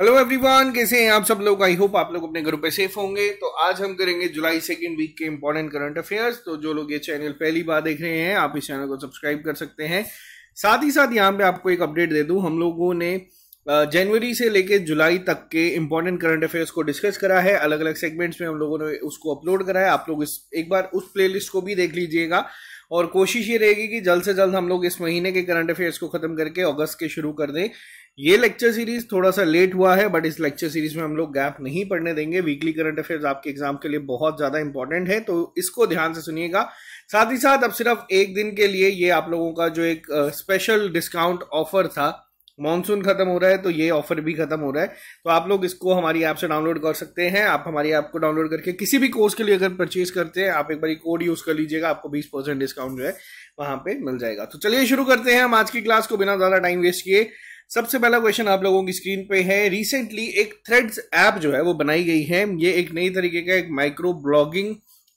Hello everyone कैसे हैं आप सब लोग आई होप आप लोग अपने घरों पे सेफ होंगे तो आज हम करेंगे जुलाई सेकेंड वीक के इम्पोर्टेंट करंट अफेयर्स तो जो लोग ये चैनल पहली बार देख रहे हैं आप इस चैनल को सब्सक्राइब कर सकते हैं साथ ही साथ यहाँ पे आपको एक अपडेट दे दूँ हम लोगों ने जनवरी से लेकर जुलाई तक के इम्पोर्टेंट करंट अफेयर्स को डिस्कस करा है अलग अलग सेगमेंट्स में हम लोगों ने उसको अपलोड करा है आप लोग इस एक बार उस प्ले को भी देख लीजिएगा और कोशिश ये रहेगी कि जल्द से जल्द हम लोग इस महीने के करंट अफेयर्स को खत्म करके अगस्त के शुरू कर दें ये लेक्चर सीरीज थोड़ा सा लेट हुआ है बट इस लेक्चर सीरीज में हम लोग गैप नहीं पढ़ने देंगे वीकली करंट अफेयर्स आपके एग्जाम के लिए बहुत ज्यादा इंपॉर्टेंट है तो इसको ध्यान से सुनिएगा साथ ही साथ अब सिर्फ एक दिन के लिए ये आप लोगों का जो एक स्पेशल डिस्काउंट ऑफर था मानसून खत्म हो रहा है तो ये ऑफर भी खत्म हो रहा है तो आप लोग इसको हमारी ऐप से डाउनलोड कर सकते हैं आप हमारी ऐप को डाउनलोड करके किसी भी कोर्स के लिए अगर परचेज करते हैं आप एक बार कोड यूज कर लीजिएगा आपको 20 परसेंट डिस्काउंट जो है वहां पे मिल जाएगा तो चलिए शुरू करते हैं हम आज की क्लास को बिना ज्यादा टाइम वेस्ट किए सबसे पहला क्वेश्चन आप लोगों की स्क्रीन पे है रिसेंटली एक थ्रेड्स ऐप जो है वो बनाई गई है ये एक नई तरीके का एक माइक्रो ब्लॉगिंग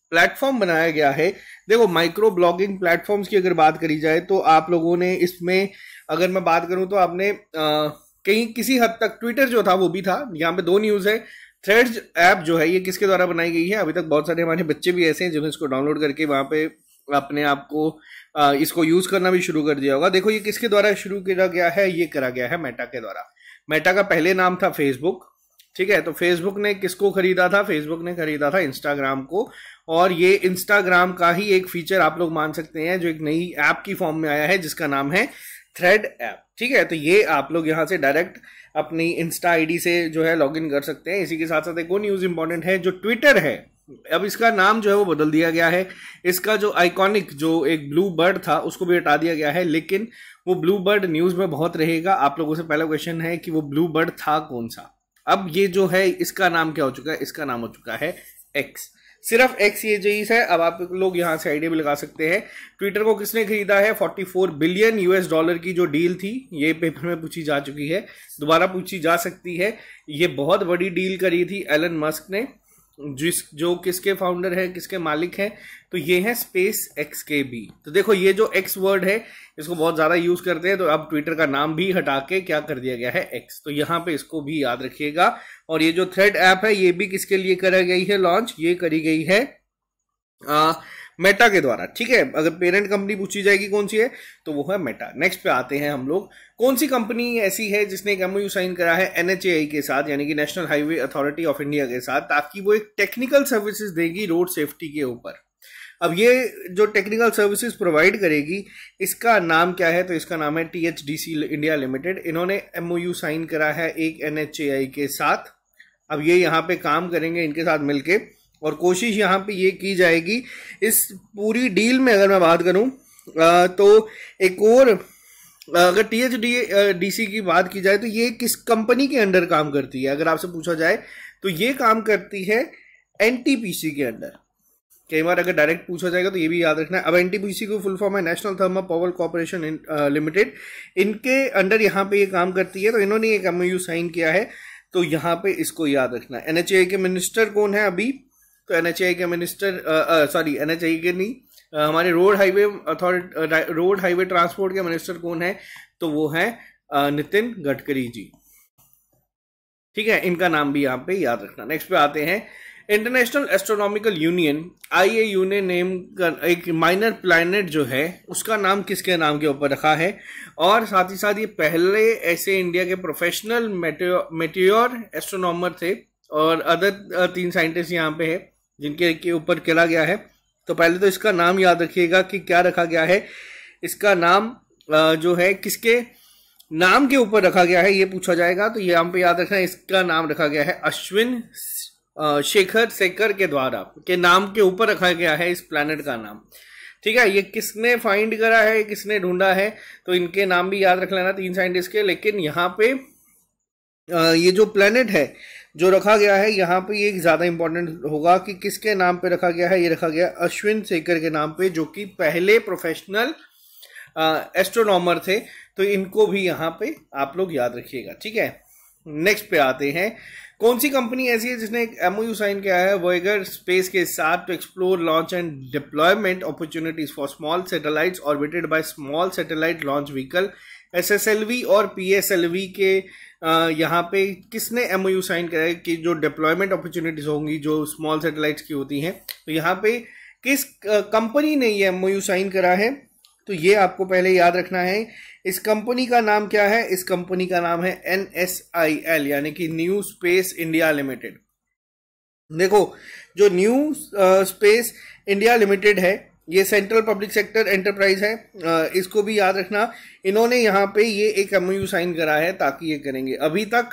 प्लेटफॉर्म बनाया गया है देखो माइक्रो ब्लॉगिंग प्लेटफॉर्म्स की अगर बात करी जाए तो आप लोगों ने इसमें अगर मैं बात करूं तो आपने कहीं किसी हद तक ट्विटर जो था वो भी था यहाँ पे दो न्यूज़ है थ्रेड्स ऐप जो है ये किसके द्वारा बनाई गई है अभी तक बहुत सारे हमारे बच्चे भी ऐसे हैं जिन्होंने इसको डाउनलोड करके वहाँ पे अपने आप को इसको यूज करना भी शुरू कर दिया होगा देखो ये किसके द्वारा शुरू किया गया है ये करा गया है मेटा के द्वारा मेटा का पहले नाम था फेसबुक ठीक है तो फेसबुक ने किसको खरीदा था फेसबुक ने खरीदा था इंस्टाग्राम को और ये इंस्टाग्राम का ही एक फीचर आप लोग मान सकते हैं जो एक नई ऐप की फॉर्म में आया है जिसका नाम है थ्रेड ऐप ठीक है तो ये आप लोग यहाँ से डायरेक्ट अपनी इंस्टा आईडी से जो है लॉगिन कर सकते हैं इसी के साथ साथ एक वो न्यूज़ इंपॉर्टेंट है जो ट्विटर है अब इसका नाम जो है वो बदल दिया गया है इसका जो आइकॉनिक जो एक ब्लू बर्ड था उसको भी हटा दिया गया है लेकिन वो ब्लू बर्ड न्यूज़ में बहुत रहेगा आप लोगों से पहला क्वेश्चन है कि वो ब्लू बर्ड था कौन सा अब ये जो है इसका नाम क्या हो चुका है इसका नाम हो चुका है एक्स सिर्फ एक्स ये जो है अब आप लोग यहां से आइडिया भी लगा सकते हैं ट्विटर को किसने खरीदा है 44 बिलियन यूएस डॉलर की जो डील थी ये पेपर में पूछी जा चुकी है दोबारा पूछी जा सकती है ये बहुत बड़ी डील करी थी एलन मस्क ने जिस जो किसके फाउंडर हैं किसके मालिक हैं तो ये है स्पेस एक्स के बी तो देखो ये जो एक्स वर्ड है इसको बहुत ज़्यादा यूज़ करते हैं तो अब ट्विटर का नाम भी हटा के क्या कर दिया गया है एक्स तो यहाँ पे इसको भी याद रखिएगा और ये जो थ्रेड ऐप है ये भी किसके लिए करा गई है लॉन्च ये करी गई है आ, मेटा के द्वारा ठीक है अगर पेरेंट कंपनी पूछी जाएगी कौन सी है तो वो है मेटा नेक्स्ट पे आते हैं हम लोग कौन सी कंपनी ऐसी है जिसने एक एमओयू साइन करा है एनएचएआई के साथ यानी कि national highway authority of India के साथ ताकि वो एक टेक्निकल सर्विसेज देगी रोड सेफ्टी के ऊपर अब ये जो टेक्निकल सर्विसेज प्रोवाइड करेगी इसका नाम क्या है तो इसका नाम है T H D C India limited इन्होंने एमओयू साइन करा है एक एनएचएआई के साथ अब ये यहाँ पे काम करेंगे इनके साथ मिलके और कोशिश यहाँ पे ये की जाएगी इस पूरी डील में अगर मैं बात करूँ तो एक और अगर T H D D C की बात की जाए तो ये किस कंपनी के अंडर काम करती है अगर आपसे पूछा जाए तो ये काम करती है एन टी पी सी के अंडर कई बार अगर डायरेक्ट पूछा जाएगा तो ये भी याद रखना है अब एन टी पी सी को फुल फॉर्म है national thermal power corporation limited इनके अंडर यहाँ पे ये काम करती है तो इन्होंने एक एम साइन किया है तो यहाँ पे इसको याद रखना है एन एच ए के मिनिस्टर कौन है अभी तो एन के मिनिस्टर सॉरी एन के नहीं आ, हमारे road highway authority road highway transport के मिनिस्टर कौन है तो वो है नितिन गडकरी जी ठीक है इनका नाम भी यहाँ पे याद रखना नेक्स्ट पे आते हैं international astronomical union I A U ने नेम कर एक माइनर प्लानट जो है उसका नाम किसके नाम के ऊपर रखा है और साथ ही साथ ये पहले ऐसे इंडिया के प्रोफेशनल मेट्योर एस्ट्रोनॉमर थे और अदर तीन साइंटिस्ट यहाँ पे है जिनके के ऊपर खेला गया है तो पहले तो इसका नाम याद रखिएगा कि क्या रखा गया है इसका नाम जो है किसके नाम के ऊपर रखा गया है ये पूछा जाएगा तो ये हम पे याद रखना इसका नाम रखा गया है अश्विन शेखर शेखर के द्वारा के नाम के ऊपर रखा गया है इस प्लानट का नाम ठीक है ये किसने फाइंड करा है किसने ढूंढा है तो इनके नाम भी याद रख लेना तीन साइंटिस्ट के लेकिन यहाँ पे ये जो प्लेनेट है जो रखा गया है यहाँ पे ये ज़्यादा इंपॉर्टेंट होगा कि किसके नाम पे रखा गया है ये रखा गया अश्विन शेखर के नाम पे जो कि पहले प्रोफेशनल एस्ट्रोनॉमर थे तो इनको भी यहाँ पे आप लोग याद रखिएगा ठीक है नेक्स्ट पे आते हैं कौन सी कंपनी ऐसी है जिसने एक यू साइन किया है वर्गर स्पेस के साथ to explore launch and deployment opportunities for small satellites orbited by small satellite launch vehicle SSLV और पीएसएलवी के यहाँ पे किसने एम साइन करा है कि जो डिप्लॉयमेंट अपॉर्चुनिटीज़ होंगी जो स्मॉल सेटेलाइट्स की होती हैं तो यहाँ पे किस कंपनी ने ये एम साइन करा है तो ये आपको पहले याद रखना है इस कंपनी का नाम क्या है इस कंपनी का नाम है एन एल यानी कि न्यू स्पेस इंडिया लिमिटेड देखो जो न्यू स्पेस इंडिया लिमिटेड है ये सेंट्रल पब्लिक सेक्टर एंटरप्राइज है इसको भी याद रखना इन्होंने यहाँ पे ये एक एम साइन करा है ताकि ये करेंगे अभी तक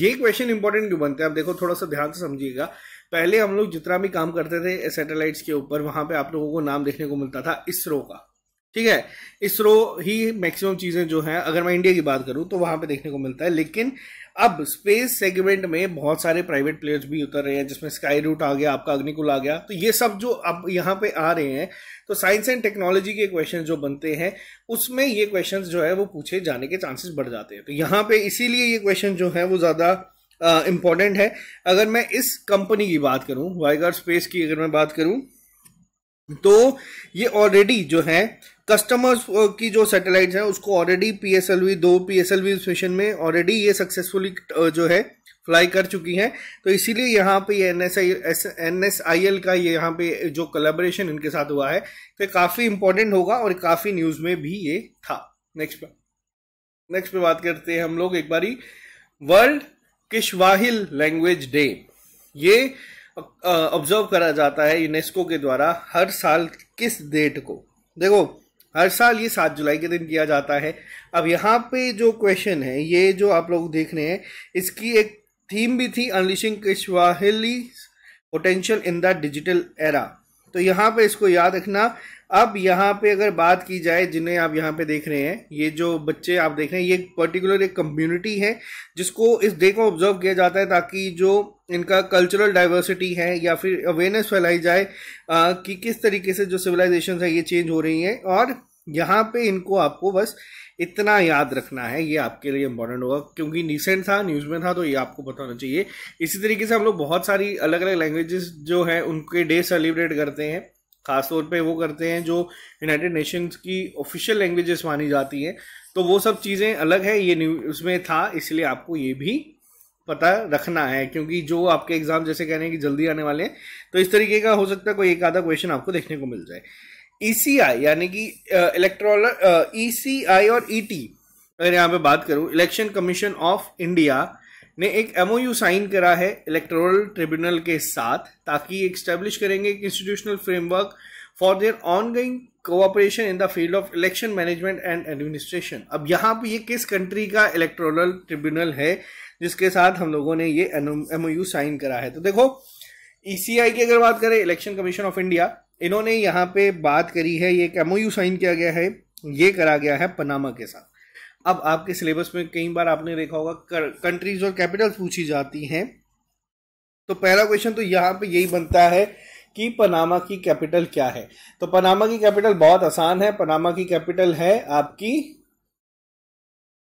ये क्वेश्चन इंपॉर्टेंट क्यों बनते हैं आप देखो थोड़ा सा ध्यान से समझिएगा पहले हम लोग जितना भी काम करते थे सैटेलाइट्स के ऊपर वहाँ पे आप लोगों को नाम देखने को मिलता था इसरो का ठीक है इसरो ही मैक्सिमम चीज़ें जो हैं अगर मैं इंडिया की बात करूँ तो वहाँ पे देखने को मिलता है लेकिन अब स्पेस सेगमेंट में बहुत सारे प्राइवेट प्लेयर्स भी उतर रहे हैं जिसमें स्काई रूट आ गया आपका अग्निकुल आ गया तो ये सब जो अब यहाँ पे आ रहे हैं तो साइंस एंड टेक्नोलॉजी के क्वेश्चन जो बनते हैं उसमें ये क्वेश्चन जो है वो पूछे जाने के चांसेस बढ़ जाते हैं तो यहाँ पे इसीलिए ये क्वेश्चन जो है वो ज़्यादा इम्पॉर्टेंट है अगर मैं इस कंपनी की बात करूँ वाइगर स्पेस की अगर मैं बात करूँ तो ये ऑलरेडी जो है कस्टमर्स uh, की जो सैटेलाइट हैं उसको already P S L V दो पी एस एल मिशन में ऑलरेडी ये सक्सेसफुली uh, जो है फ्लाई कर चुकी हैं तो इसीलिए यहाँ पे N S I N S I L का ये यहाँ पे जो कलेबरेशन इनके साथ हुआ है तो काफ़ी इंपॉर्टेंट होगा और काफ़ी न्यूज़ में भी ये था नेक्स्ट पर नेक्स्ट पे बात करते हैं हम लोग एक बारी वर्ल्ड किशवाहिल लैंग्वेज डे ये ऑब्जर्व uh, करा जाता है यूनेस्को के द्वारा हर साल किस डेट को देखो हर साल ये सात जुलाई के दिन किया जाता है अब यहाँ पे जो क्वेश्चन है ये जो आप लोग देख रहे हैं इसकी एक थीम भी थी unleashing Kiswahili potential in the digital era तो यहाँ पे इसको याद रखना अब यहाँ पे अगर बात की जाए जिन्हें आप यहाँ पे देख रहे हैं ये जो बच्चे आप देख रहे हैं ये पर्टिकुलर एक कम्युनिटी है जिसको इस डे को ऑब्जर्व किया जाता है ताकि जो इनका कल्चरल डाइवर्सिटी है या फिर अवेयरनेस फैलाई जाए आ, कि किस तरीके से जो सिविलाइजेशन है ये चेंज हो रही है और यहाँ पे इनको आपको बस इतना याद रखना है ये आपके लिए इंपॉर्टेंट होगा क्योंकि रिसेंट था न्यूज़ में था तो ये आपको पता होना चाहिए इसी तरीके से हम लोग बहुत सारी अलग अलग लैंग्वेजेस जो है उनके डे सेलिब्रेट करते हैं खासतौर पे वो करते हैं जो यूनाइटेड नेशंस की ऑफिशियल लैंग्वेजेस मानी जाती हैं तो वो सब चीज़ें अलग है ये न्यूज़ में था इसलिए आपको ये भी पता रखना है क्योंकि जो आपके एग्जाम जैसे कह रहे हैं कि जल्दी आने वाले हैं तो इस तरीके का हो सकता है कोई एक आधा क्वेश्चन आपको देखने को मिल जाए ईसीआई e यानी कि इलेक्ट्रोल ईसीआई e और ईटी e अगर यहाँ पे बात करूँ इलेक्शन कमीशन ऑफ इंडिया ने एक एमओयू साइन करा है इलेक्ट्रोल ट्रिब्यूनल के साथ ताकि एक्स्टेब्लिश करेंगे एक institutional framework for their ongoing cooperation in the field of election management and administration अब यहाँ पे ये किस कंट्री का इलेक्ट्रोल ट्रिब्यूनल है जिसके साथ हम लोगों ने ये एम साइन करा है तो देखो ईसीआई e की अगर बात करें इलेक्शन कमीशन ऑफ इंडिया इन्होंने यहाँ पे बात करी है ये एक एम साइन किया गया है ये करा गया है पनामा के साथ अब आपके सिलेबस में कई बार आपने देखा होगा कंट्रीज और कैपिटल्स पूछी जाती हैं तो पहला क्वेश्चन तो यहाँ पे यही बनता है कि पनामा की कैपिटल क्या है तो पनामा की कैपिटल बहुत आसान है पनामा की कैपिटल है आपकी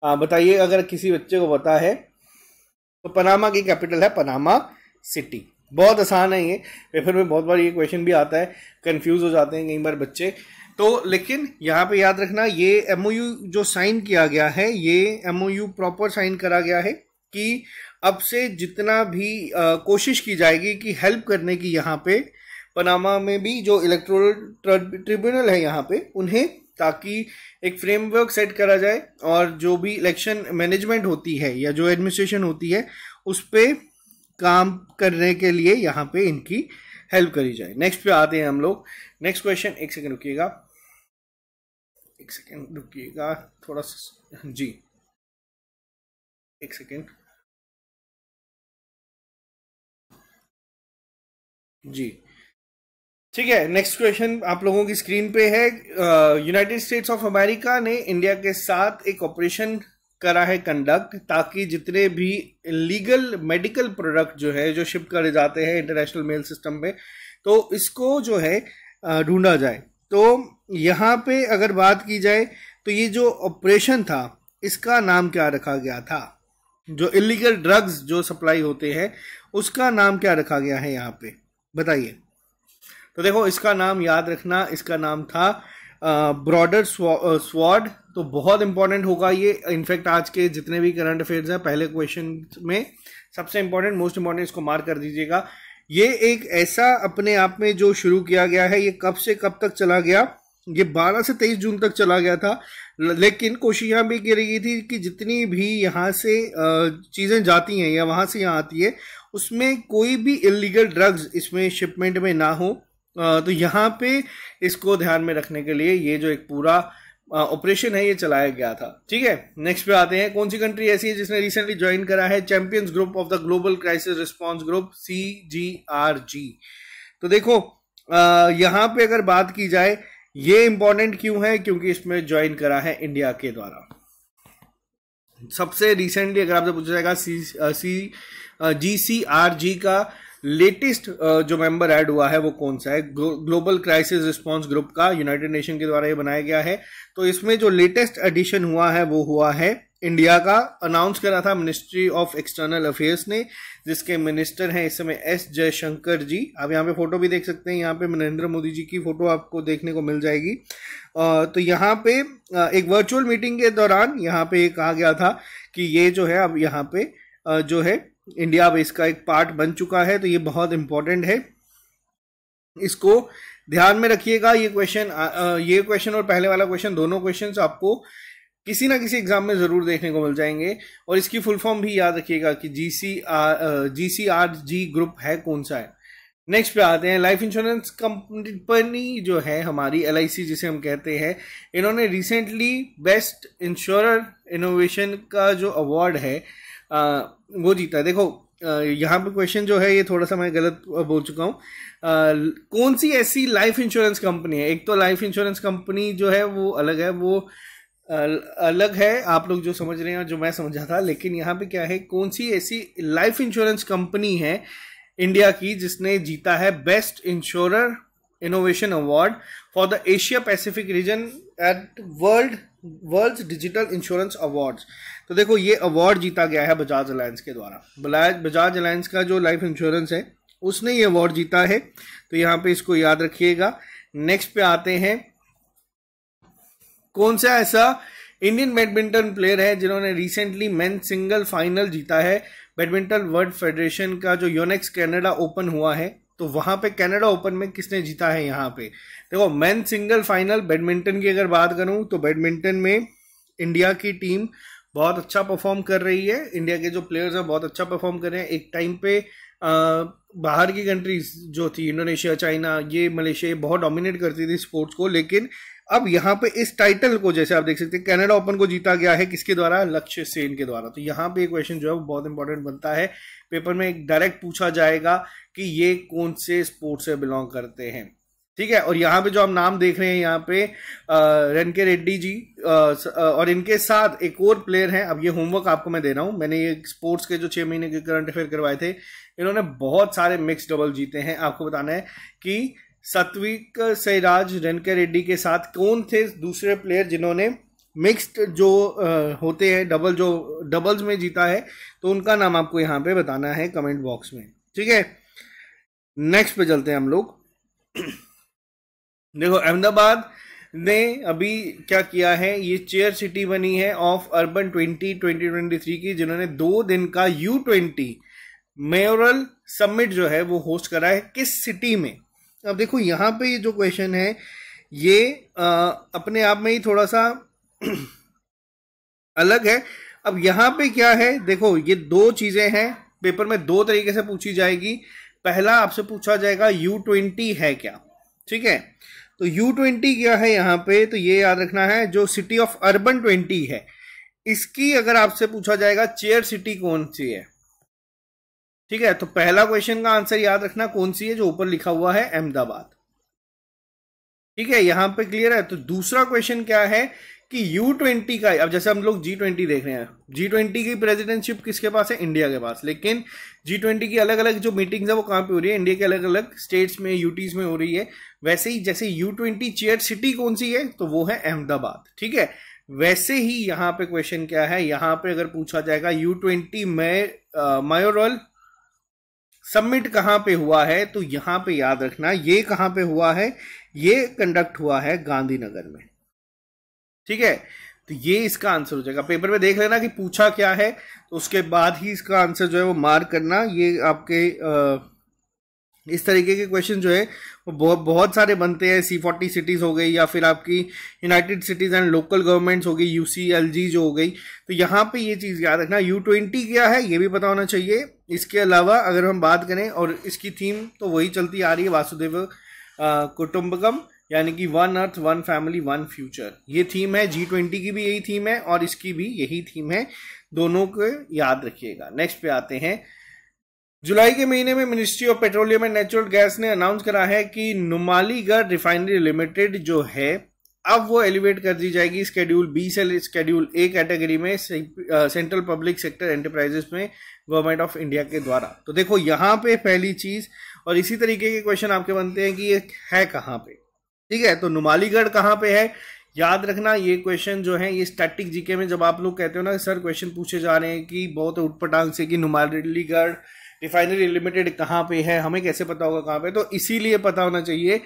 हाँ, बताइए अगर किसी बच्चे को पता है तो पनामा की कैपिटल है पनामा सिटी बहुत आसान है ये पेपर में बहुत बार ये क्वेश्चन भी आता है कंफ्यूज हो जाते हैं कई बार बच्चे तो लेकिन यहाँ पे याद रखना ये एमओयू जो साइन किया गया है ये एमओयू प्रॉपर साइन करा गया है कि अब से जितना भी आ, कोशिश की जाएगी कि हेल्प करने की यहाँ पे पनामा में भी जो इलेक्ट्रोल ट्रिब्यूनल है यहाँ पे उन्हें ताकि एक फ्रेमवर्क सेट करा जाए और जो भी इलेक्शन मैनेजमेंट होती है या जो एडमिनिस्ट्रेशन होती है उस पर काम करने के लिए यहाँ पे इनकी हेल्प करी जाए नेक्स्ट पे आते हैं हम लोग नेक्स्ट क्वेश्चन एक सेकेंड रुकिएगा एक सेकेंड रुकिएगा थोड़ा सा जी एक सेकेंड जी ठीक है नेक्स्ट क्वेश्चन आप लोगों की स्क्रीन पे है यूनाइटेड स्टेट्स ऑफ अमेरिका ने इंडिया के साथ एक ऑपरेशन करा है कंडक्ट ताकि जितने भी लीगल मेडिकल प्रोडक्ट जो है जो शिप करे जाते हैं इंटरनेशनल मेल सिस्टम में तो इसको जो है uh, ढूंढा जाए तो यहाँ पे अगर बात की जाए तो ये जो ऑपरेशन था इसका नाम क्या रखा गया था जो इलीगल ड्रग्स जो सप्लाई होते हैं उसका नाम क्या रखा गया है यहाँ पे बताइए तो देखो इसका नाम याद रखना इसका नाम था ब्रॉडर स्वाड तो बहुत इंपॉर्टेंट होगा ये इनफैक्ट आज के जितने भी करंट अफेयर्स हैं पहले क्वेश्चन में सबसे इंपॉर्टेंट मोस्ट इंपॉर्टेंट इसको मार्क कर दीजिएगा ये एक ऐसा अपने आप में जो शुरू किया गया है ये कब से कब तक चला गया ये 12 से 23 जून तक चला गया था लेकिन कोशिश यहाँ भी की रही थी कि जितनी भी यहाँ से चीज़ें जाती हैं या वहाँ से यहाँ आती है उसमें कोई भी इलीगल ड्रग्स इसमें शिपमेंट में ना हो तो यहाँ पे इसको ध्यान में रखने के लिए ये जो एक पूरा ऑपरेशन है ये चलाया गया था ठीक है नेक्स्ट पे आते हैं कौन सी कंट्री ऐसी है जिसने रिसेंटली ज्वाइन करा है Champions Group of the Global Crisis Response Group C G R G तो देखो यहाँ पे अगर बात की जाए ये इंपॉर्टेंट क्यों है क्योंकि इसमें ज्वाइन करा है इंडिया के द्वारा सबसे रिसेंटली अगर आपसे पूछा जाएगा सी सी जी सी आर जी का लेटेस्ट जो मेंबर ऐड हुआ है वो कौन सा है ग्लोबल क्राइसिस रिस्पांस ग्रुप का यूनाइटेड नेशन के द्वारा ये बनाया गया है तो इसमें जो लेटेस्ट एडिशन हुआ है वो हुआ है इंडिया का अनाउंस करा था मिनिस्ट्री ऑफ एक्सटर्नल अफेयर्स ने जिसके मिनिस्टर हैं इस समय एस जयशंकर जी आप यहाँ पे फोटो भी देख सकते हैं यहाँ पे नरेंद्र मोदी जी की फोटो आपको देखने को मिल जाएगी तो यहाँ पे एक वर्चुअल मीटिंग के दौरान यहाँ पे कहा गया था कि ये जो है अब यहाँ पे जो है इंडिया अब इसका एक पार्ट बन चुका है तो ये बहुत इंपॉर्टेंट है इसको ध्यान में रखिएगा ये क्वेश्चन ये क्वेश्चन और पहले वाला क्वेश्चन दोनों क्वेश्चन आपको किसी ना किसी एग्जाम में जरूर देखने को मिल जाएंगे और इसकी फुल फॉर्म भी याद रखिएगा कि G C R G C R G group है कौन सा है नेक्स्ट पे आते हैं लाइफ इंश्योरेंस कंपनी जो है हमारी एल जिसे हम कहते हैं इन्होंने रिसेंटली बेस्ट इंश्योरर इनोवेशन का जो अवार्ड है वो जीता है देखो यहाँ पे क्वेश्चन जो है ये थोड़ा सा मैं गलत बोल चुका हूँ कौन सी ऐसी लाइफ इंश्योरेंस कंपनी है एक तो लाइफ इंश्योरेंस कंपनी जो है वो अलग है वो अलग है आप लोग जो समझ रहे हैं जो मैं समझा था लेकिन यहाँ पे क्या है कौन सी ऐसी लाइफ इंश्योरेंस कंपनी है इंडिया की जिसने जीता है best insurer innovation award for the Asia Pacific region at world world digital insurance awards तो देखो ये अवार्ड जीता गया है बजाज अलायंस के द्वारा बजाज बजाज अलायंस का जो लाइफ इंश्योरेंस है उसने ये अवार्ड जीता है तो यहाँ पे इसको याद रखिएगा नेक्स्ट पे आते हैं कौन सा ऐसा इंडियन बैडमिंटन प्लेयर है जिन्होंने रिसेंटली मेन सिंगल फाइनल जीता है बैडमिंटन वर्ल्ड फेडरेशन का जो योनेक्स कैनेडा ओपन हुआ है तो वहां पे कनाडा ओपन में किसने जीता है यहाँ पे देखो मेन सिंगल फाइनल बैडमिंटन की अगर बात करूं तो बैडमिंटन में इंडिया की टीम बहुत अच्छा परफॉर्म कर रही है इंडिया के जो प्लेयर्स हैं बहुत अच्छा परफॉर्म कर रहे हैं एक टाइम पे आ, बाहर की कंट्रीज जो थी इंडोनेशिया चाइना ये मलेशिया ये बहुत डोमिनेट करती थी स्पोर्ट्स को लेकिन अब यहाँ पे इस टाइटल को जैसे आप देख सकते हैं कनाडा ओपन को जीता गया है किसके द्वारा लक्ष्य सेन के द्वारा तो यहाँ पे क्वेश्चन जो है वो बहुत इंपॉर्टेंट बनता है पेपर में एक डायरेक्ट पूछा जाएगा कि ये कौन से स्पोर्ट्स से बिलोंग करते हैं ठीक है और यहाँ पे जो हम नाम देख रहे हैं यहाँ पे रेनके रेड्डी जी और इनके साथ एक और प्लेयर हैं अब ये होमवर्क आपको मैं दे रहा हूँ मैंने ये स्पोर्ट्स के जो छः महीने के करंट अफेयर करवाए थे इन्होंने बहुत सारे मिक्स डबल जीते हैं आपको बताना है कि सत्विक सैराज रेनके रेड्डी के साथ कौन थे दूसरे प्लेयर जिन्होंने मिक्स्ड जो होते हैं डबल जो डबल्स में जीता है तो उनका नाम आपको यहाँ पे बताना है कमेंट बॉक्स में ठीक है नेक्स्ट पे चलते हैं हम लोग देखो अहमदाबाद ने अभी क्या किया है ये चेयर सिटी बनी है of Urban twenty twenty twenty three की जिन्होंने दो दिन का यू ट्वेंटी मेयोरल समिट जो है वो होस्ट करा है किस सिटी में अब देखो यहाँ पे ये जो क्वेश्चन है ये आ, अपने आप में ही थोड़ा सा अलग है अब यहाँ पे क्या है देखो ये दो चीज़ें हैं पेपर में दो तरीके से पूछी जाएगी पहला आपसे पूछा जाएगा यू ट्वेंटी है क्या ठीक है तो यू ट्वेंटी क्या है यहाँ पे तो ये याद रखना है जो सिटी ऑफ अर्बन ट्वेंटी है इसकी अगर आपसे पूछा जाएगा चेयर सिटी कौन सी है ठीक है तो पहला क्वेश्चन का आंसर याद रखना कौन सी है जो ऊपर लिखा हुआ है अहमदाबाद ठीक है यहां पे क्लियर है तो दूसरा क्वेश्चन क्या है कि यू ट्वेंटी का अब जैसे हम लोग जी ट्वेंटी देख रहे हैं जी ट्वेंटी की प्रेसिडेंटशिप किसके पास है इंडिया के पास लेकिन जी ट्वेंटी की अलग अलग जो मीटिंग्स है वो कहाँ पे हो रही है इंडिया के अलग अलग स्टेट्स में यूटीज में हो रही है वैसे ही जैसे यू ट्वेंटी चेयर सिटी कौन सी है तो वो है अहमदाबाद ठीक है वैसे ही यहाँ पे क्वेश्चन क्या है यहाँ पे अगर पूछा जाएगा यू ट्वेंटी मायोरल सबमिट कहाँ पे हुआ है तो यहाँ पे याद रखना ये कहाँ पे हुआ है ये कंडक्ट हुआ है गांधीनगर में ठीक है तो ये इसका आंसर हो जाएगा पेपर में देख लेना कि पूछा क्या है तो उसके बाद ही इसका आंसर जो है वो मार्क करना ये आपके आ, इस तरीके के क्वेश्चन जो है वो बहुत बहुत सारे बनते हैं सी फोर्टी सिटीज़ हो गई या फिर आपकी United Cities and Local Governments हो गई यू सी एल जी जो हो गई तो यहाँ पे ये चीज़ याद रखना यू ट्वेंटी क्या है ये भी पता होना चाहिए इसके अलावा अगर हम बात करें और इसकी थीम तो वही चलती आ रही है वासुदेव कुटुम्बकम यानी कि one earth one family one future ये थीम है जी ट्वेंटी की भी यही थीम है और इसकी भी यही थीम है दोनों को याद रखिएगा नेक्स्ट पे आते हैं जुलाई के महीने में Ministry of Petroleum and natural Gas ने अनाउंस करा है कि नुमालीगढ़ रिफाइनरी लिमिटेड जो है अब वो एलिवेट कर दी जाएगी स्केड्यूल बी से स्केड्यूल ए कैटेगरी में सेंट्रल पब्लिक सेक्टर एंटरप्राइजेस में गवर्नमेंट ऑफ इंडिया के द्वारा तो देखो यहाँ पे पहली चीज और इसी तरीके के क्वेश्चन आपके बनते हैं कि ये है कहाँ पे ठीक है तो नुमालीगढ़ कहाँ पे है याद रखना ये क्वेश्चन जो है ये स्टैटिक जीके में जब आप लोग कहते हो ना सर क्वेश्चन पूछे जा रहे हैं कि बहुत उठपटांग से कि नुमालीगढ़ रिफाइनरी लिमिटेड कहाँ पे है हमें कैसे पता होगा कहाँ पे तो इसीलिए पता होना चाहिए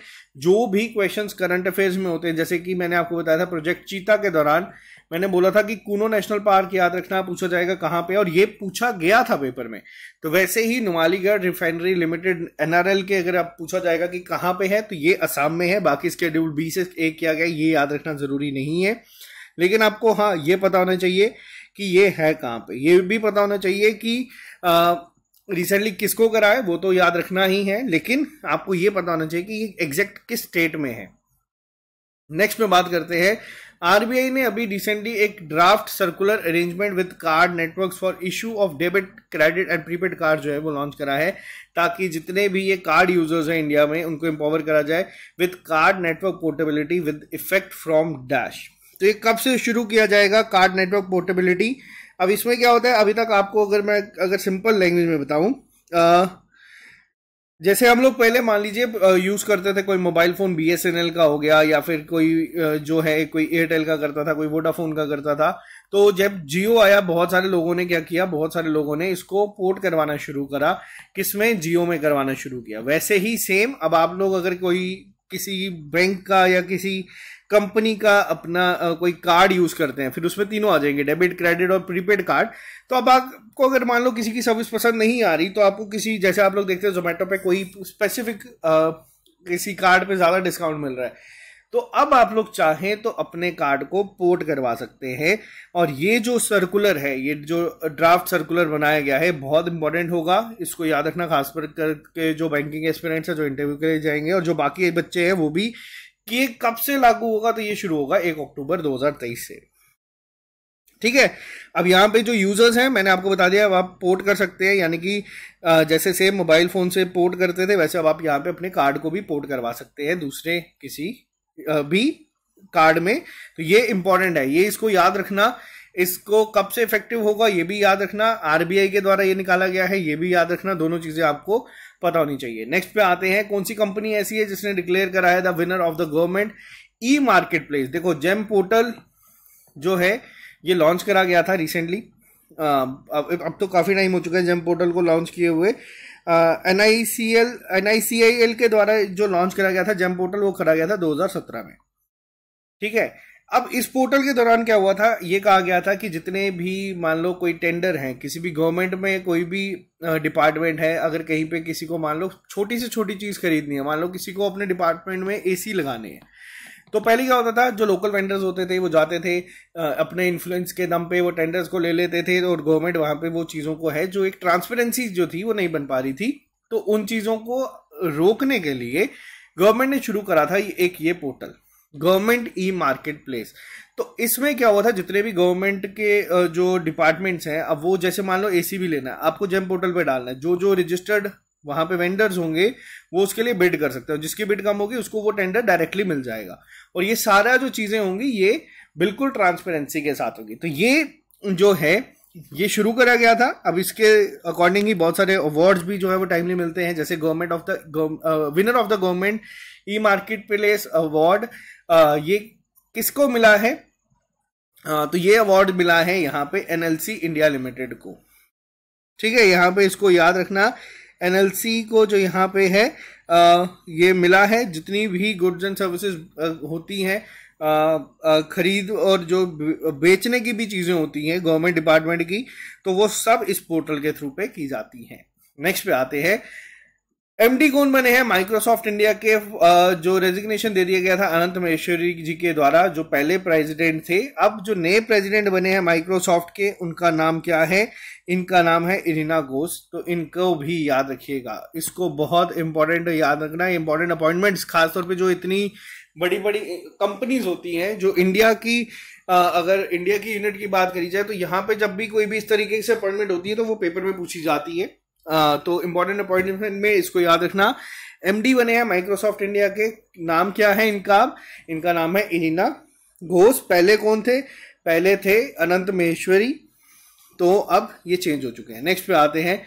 जो भी क्वेश्चंस करंट अफेयर्स में होते हैं जैसे कि मैंने आपको बताया था प्रोजेक्ट चीता के दौरान मैंने बोला था कि कूनो नेशनल पार्क याद रखना पूछा जाएगा कहाँ पे और ये पूछा गया था पेपर में तो वैसे ही नुमालीगढ़ रिफाइनरी लिमिटेड एनआरएल के अगर आप पूछा जाएगा कि कहाँ पे है तो ये असम में है बाकी स्केड्यूल बी से एक किया गया ये याद रखना जरूरी नहीं है लेकिन आपको हाँ ये पता होना चाहिए कि ये है कहाँ पे ये भी पता होना चाहिए कि आ, रिसेंटली किसको कराए वो तो याद रखना ही है लेकिन आपको ये पता होना चाहिए कि ये एग्जैक्ट किस स्टेट में है नेक्स्ट में बात करते हैं आरबीआई ने अभी रिसेंटली एक draft circular arrangement with card networks for issue of debit credit and prepaid card जो है वो लॉन्च करा है ताकि जितने भी ये कार्ड यूजर्स हैं इंडिया में उनको एम्पावर करा जाए with card network portability with effect from dash तो ये कब से शुरू किया जाएगा कार्ड नेटवर्क पोर्टेबिलिटी अब इसमें क्या होता है अभी तक आपको अगर मैं अगर सिंपल लैंग्वेज में बताऊँ जैसे हम लोग पहले मान लीजिए यूज करते थे कोई मोबाइल फोन बीएसएनएल का हो गया या फिर कोई जो है कोई एयरटेल का करता था कोई वोडाफोन का करता था तो जब जियो आया बहुत सारे लोगों ने क्या किया बहुत सारे लोगों ने इसको पोर्ट करवाना शुरू करा किसमें जियो में करवाना शुरू किया वैसे ही सेम अब आप लोग अगर कोई किसी बैंक का या किसी कंपनी का अपना कोई कार्ड यूज करते हैं फिर उसमें तीनों आ जाएंगे डेबिट क्रेडिट और प्रीपेड कार्ड तो अब आपको अगर मान लो किसी की सर्विस पसंद नहीं आ रही तो आपको किसी जैसे आप लोग देखते हैं जोमेटो पे कोई स्पेसिफिक किसी कार्ड पे ज़्यादा डिस्काउंट मिल रहा है तो अब आप लोग चाहें तो अपने कार्ड को पोर्ट करवा सकते हैं और ये जो सर्कुलर है ये जो ड्राफ्ट सर्कुलर बनाया गया है बहुत इंपॉर्टेंट होगा इसको याद रखना खास करके जो बैंकिंग एक्सपीरियंट्स है जो इंटरव्यू के लिए जाएंगे और जो बाकी बच्चे हैं वो भी कि ये कब से लागू होगा तो ये शुरू होगा एक अक्टूबर 2023 से ठीक है अब यहाँ पे जो यूजर्स हैं मैंने आपको बता दिया अब आप पोर्ट कर सकते हैं यानी कि जैसे सेम मोबाइल फोन से पोर्ट करते थे वैसे अब आप यहाँ पे अपने कार्ड को भी पोर्ट करवा सकते हैं दूसरे किसी भी कार्ड में तो ये इंपॉर्टेंट है ये इसको याद रखना इसको कब से इफेक्टिव होगा ये भी याद रखना आरबीआई के द्वारा ये निकाला गया है ये भी याद रखना दोनों चीजें आपको पता होनी चाहिए नेक्स्ट पे आते हैं कौन सी कंपनी ऐसी है जिसने डिक्लेयर करा है the winner of the government e market प्लेस देखो जेम पोर्टल जो है ये लॉन्च करा गया था रिसेंटली अब अब तो काफ़ी टाइम हो चुका है जेम पोर्टल को लॉन्च किए हुए N I C L N I C I L के द्वारा जो लॉन्च करा गया था जेम पोर्टल वो करा गया था 2017 में ठीक है अब इस पोर्टल के दौरान क्या हुआ था ये कहा गया था कि जितने भी मान लो कोई टेंडर हैं किसी भी गवर्नमेंट में कोई भी डिपार्टमेंट है अगर कहीं पे किसी को मान लो छोटी से छोटी चीज़ खरीदनी है मान लो किसी को अपने डिपार्टमेंट में एसी लगाने हैं तो पहले क्या होता था जो लोकल वेंडर्स होते थे वो जाते थे अपने इन्फ्लुएंस के दम पे वो टेंडर्स को ले लेते थे और गवर्नमेंट वहाँ पे वो चीज़ों को है जो एक ट्रांसपेरेंसी जो थी वो नहीं बन पा रही थी तो उन चीज़ों को रोकने के लिए गवर्नमेंट ने शुरू करा था एक ये पोर्टल गवर्नमेंट ई मार्केट प्लेस तो इसमें क्या हुआ था जितने भी गवर्नमेंट के जो डिपार्टमेंट्स हैं अब वो जैसे मान लो एसी भी लेना है आपको जेम पोर्टल पे डालना है जो जो रजिस्टर्ड वहां पे वेंडर्स होंगे वो उसके लिए बिड कर सकते हैं जिसकी बिड कम होगी उसको वो टेंडर डायरेक्टली मिल जाएगा और ये सारा जो चीजें होंगी ये बिल्कुल ट्रांसपेरेंसी के साथ होगी तो ये जो है ये शुरू करा गया था अब इसके अकॉर्डिंग ही बहुत सारे अवार्ड्स भी जो है वो टाइमली मिलते हैं जैसे government of the winner of the government e market प्लेस अवार्ड ये किसको मिला है आ, तो ये अवार्ड मिला है यहाँ पे एनएलसी इंडिया लिमिटेड को ठीक है यहाँ पे इसको याद रखना एनएलसी को जो यहाँ पे है आ, ये मिला है जितनी भी गुड्स एंड सर्विसेज होती हैं खरीद और जो बेचने की भी चीज़ें होती हैं गवर्नमेंट डिपार्टमेंट की तो वो सब इस पोर्टल के थ्रू पे की जाती हैं नेक्स्ट पे आते हैं एमडी कौन बने हैं माइक्रोसॉफ्ट इंडिया के जो रेजिग्नेशन दे दिया गया था अनंत महेश्वरी जी के द्वारा जो पहले प्रेसिडेंट थे अब जो नए प्रेसिडेंट बने हैं माइक्रोसॉफ्ट के उनका नाम क्या है इनका नाम है इरिना घोष तो इनको भी याद रखिएगा इसको बहुत इंपॉर्टेंट याद रखना है इंपॉर्टेंट अपॉइंटमेंट्स खासतौर पर जो इतनी बड़ी बड़ी कंपनीज होती हैं जो इंडिया की अगर इंडिया की यूनिट की बात करी जाए तो यहाँ पे जब भी कोई भी इस तरीके से अपॉइंटमेंट होती है तो वो पेपर में पूछी जाती है तो इंपॉर्टेंट अपॉइंटमेंट में इसको याद रखना एमडी बने हैं माइक्रोसॉफ्ट इंडिया के नाम क्या है इनका इनका नाम है इरीना घोष पहले कौन थे पहले थे अनंत महेश्वरी तो अब ये चेंज हो चुके हैं नेक्स्ट पे आते हैं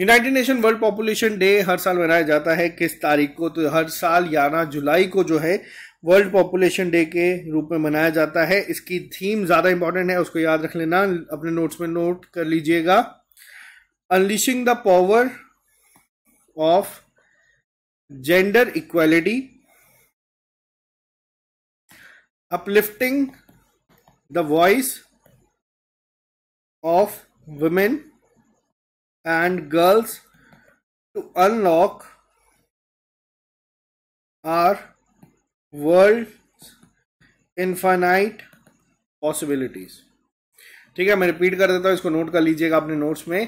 United Nation World Population Day हर साल मनाया जाता है किस तारीख को तो हर साल ग्यारह जुलाई को जो है वर्ल्ड पॉपुलेशन डे के रूप में मनाया जाता है इसकी थीम ज़्यादा इंपॉर्टेंट है उसको याद रख लेना अपने नोट्स में नोट कर लीजिएगा unleashing the power of gender equality uplifting the voice of women and girls to unlock our world infinite possibilities ठीक है मैं रिपीट कर देता हूं इसको नोट कर लीजिएगा अपने नोट्स में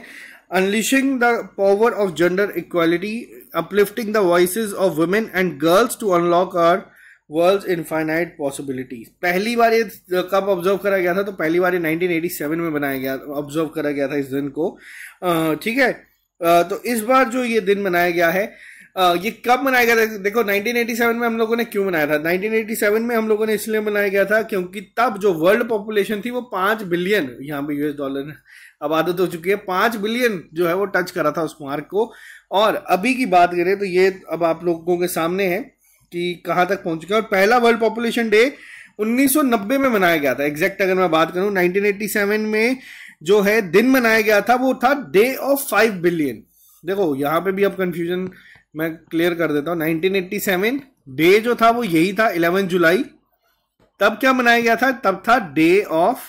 unleashing the power of gender equality, uplifting the voices of women and girls to unlock our world infinite possibility पहली बार ये uh, कब ऑब्जर्व करा गया था तो पहली बार ये 1987 में बनाया गया ऑब्जर्व करा गया था इस दिन को uh, ठीक है uh, तो इस बार जो ये दिन मनाया गया है ये कब मनाया गया था देखो 1987 में हम लोगों ने क्यों मनाया था 1987 में हम लोगों ने इसलिए मनाया गया था क्योंकि तब जो वर्ल्ड पॉपुलेशन थी वो पांच बिलियन यहाँ पे यूएस डॉलर अब आदत हो चुकी है पांच बिलियन जो है वो टच करा था उस मार्क को और अभी की बात करें तो ये अब आप लोगों के सामने है कि कहाँ तक पहुंच चुके हैं और पहला वर्ल्ड पॉपुलेशन डे 1990 में मनाया गया था एग्जैक्ट अगर मैं बात करूं 1987 में जो है दिन मनाया गया था वो था डे ऑफ फाइव बिलियन देखो यहाँ पे भी अब कंफ्यूजन मैं क्लियर कर देता हूँ 1987 डे जो था वो यही था 11 जुलाई तब क्या मनाया गया था तब था डे ऑफ